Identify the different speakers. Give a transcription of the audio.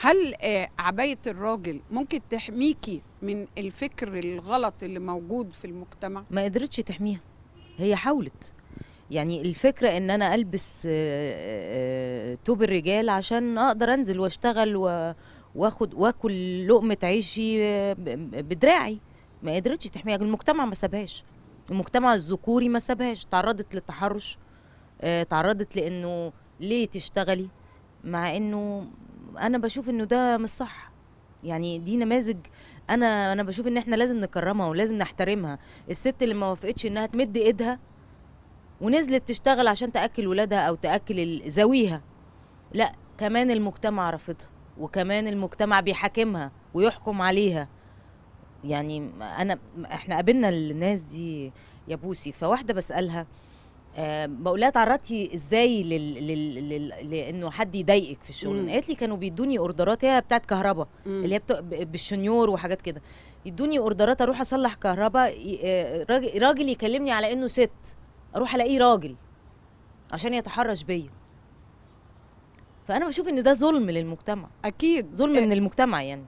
Speaker 1: هل آه، عبايه الراجل ممكن تحميكي من الفكر الغلط اللي موجود في المجتمع ما
Speaker 2: قدرتش تحميها هي حاولت يعني الفكره ان انا البس آه، آه، توب الرجال عشان اقدر انزل واشتغل واخد واكل لقمه عيشي بدراعي ما قدرتش تحميها المجتمع ما سابهاش المجتمع الذكوري ما سابهاش تعرضت للتحرش تعرضت لانه ليه تشتغلي مع انه انا بشوف انه ده مش صح يعني دي نماذج انا انا بشوف ان احنا لازم نكرمها ولازم نحترمها الست اللي ما وافقتش انها تمد ايدها ونزلت تشتغل عشان تاكل ولادها او تاكل زويها لا كمان المجتمع رفضها وكمان المجتمع بيحاكمها ويحكم عليها يعني انا احنا قابلنا الناس دي يا بوسي فواحده بسالها أه بقول لها تعرضتي ازاي لل... لل... لل... لانه حد يضايقك في الشغل قالت لي كانوا بيدوني اوردرات هي بتاعت كهرباء اللي هي بت... بالشنيور وحاجات كده يدوني اوردرات اروح اصلح كهرباء ي... آه، راجل يكلمني على انه ست اروح الاقيه راجل عشان يتحرش بيا فانا بشوف ان ده ظلم للمجتمع اكيد ظلم آه. من المجتمع يعني